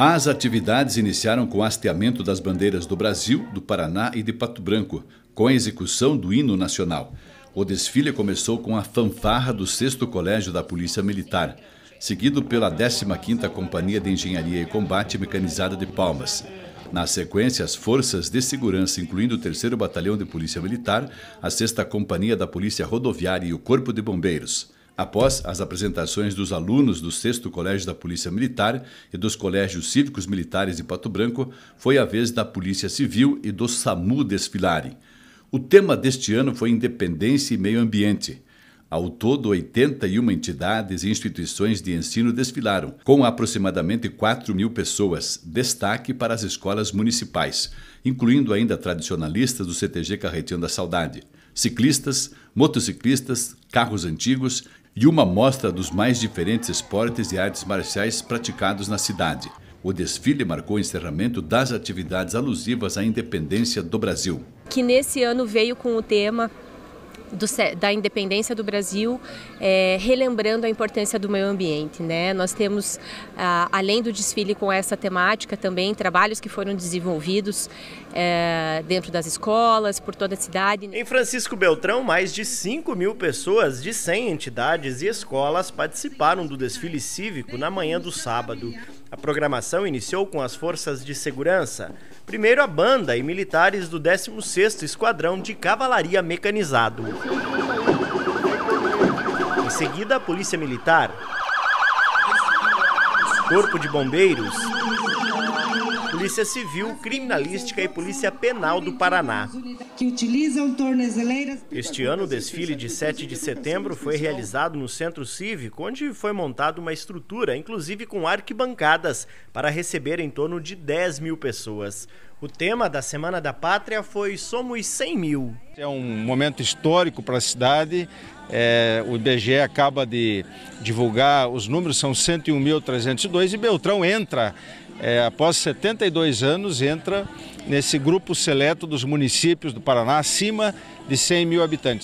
As atividades iniciaram com o hasteamento das bandeiras do Brasil, do Paraná e de Pato Branco, com a execução do hino nacional. O desfile começou com a fanfarra do 6 Colégio da Polícia Militar, seguido pela 15ª Companhia de Engenharia e Combate Mecanizada de Palmas. Na sequência, as forças de segurança, incluindo o 3 Batalhão de Polícia Militar, a 6 Companhia da Polícia Rodoviária e o Corpo de Bombeiros. Após as apresentações dos alunos do 6 Colégio da Polícia Militar e dos colégios cívicos militares de Pato Branco, foi a vez da Polícia Civil e do SAMU desfilarem. O tema deste ano foi Independência e Meio Ambiente. Ao todo, 81 entidades e instituições de ensino desfilaram, com aproximadamente 4 mil pessoas, destaque para as escolas municipais, incluindo ainda tradicionalistas do CTG Carretinho da Saudade, ciclistas, motociclistas, carros antigos e uma mostra dos mais diferentes esportes e artes marciais praticados na cidade. O desfile marcou o encerramento das atividades alusivas à independência do Brasil. Que nesse ano veio com o tema do, da independência do Brasil, é, relembrando a importância do meio ambiente. Né? Nós temos, ah, além do desfile com essa temática, também trabalhos que foram desenvolvidos é, dentro das escolas, por toda a cidade. Em Francisco Beltrão, mais de 5 mil pessoas de 100 entidades e escolas participaram do desfile cívico na manhã do sábado. A programação iniciou com as forças de segurança, primeiro a banda e militares do 16º Esquadrão de Cavalaria Mecanizado. Em seguida, a Polícia Militar, Corpo de Bombeiros Polícia Civil, Criminalística e Polícia Penal do Paraná. Este ano, o desfile de 7 de setembro foi realizado no Centro Cívico, onde foi montada uma estrutura, inclusive com arquibancadas, para receber em torno de 10 mil pessoas. O tema da Semana da Pátria foi Somos 100 Mil. É um momento histórico para a cidade. É, o IBGE acaba de divulgar, os números são 101.302 e Beltrão entra é, após 72 anos, entra nesse grupo seleto dos municípios do Paraná acima de 100 mil habitantes.